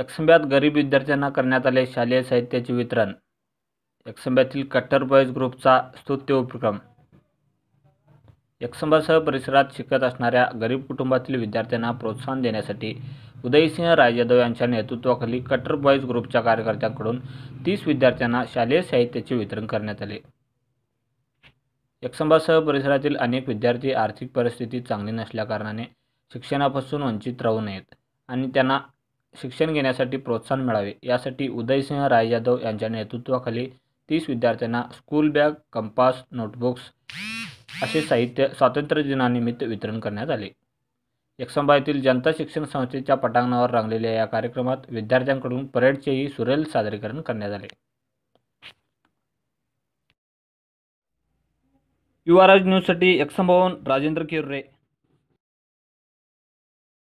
एकसंब्यात गरीब विद्यार्थ्यांना करण्यात आले शालेय साहित्याचे वितरण एकसंब्यातील कट्टर बॉयज ग्रुपचा स्तुत्य उपक्रम एकसंबासह परिसरात शिकत असणाऱ्या गरीब कुटुंबातील विद्यार्थ्यांना प्रोत्साहन देण्यासाठी उदयसिंह राज यादव यांच्या नेतृत्वाखाली कट्टर बॉयज ग्रुपच्या कार्यकर्त्यांकडून तीस विद्यार्थ्यांना शालेय साहित्याचे वितरण करण्यात आले एकसंबासह परिसरातील अनेक विद्यार्थी आर्थिक परिस्थिती चांगली नसल्याकारणाने शिक्षणापासून वंचित राहू नयेत आणि त्यांना शिक्षण घेण्यासाठी प्रोत्साहन मिळावे यासाठी उदयसिंह राय यादव यांच्या नेतृत्वाखाली तीस विद्यार्थ्यांना स्कूल बॅग कंपास नोटबुक्स असे साहित्य स्वातंत्र्य दिनानिमित्त वितरण करण्यात आले येथील जनता शिक्षण संस्थेच्या पटांगणावर रंगलेल्या या कार्यक्रमात विद्यार्थ्यांकडून परेडचेही सुरेल सादरीकरण करण्यात आले युवाराज न्यूजसाठी यक्षंबावन राजेंद्र किर्रे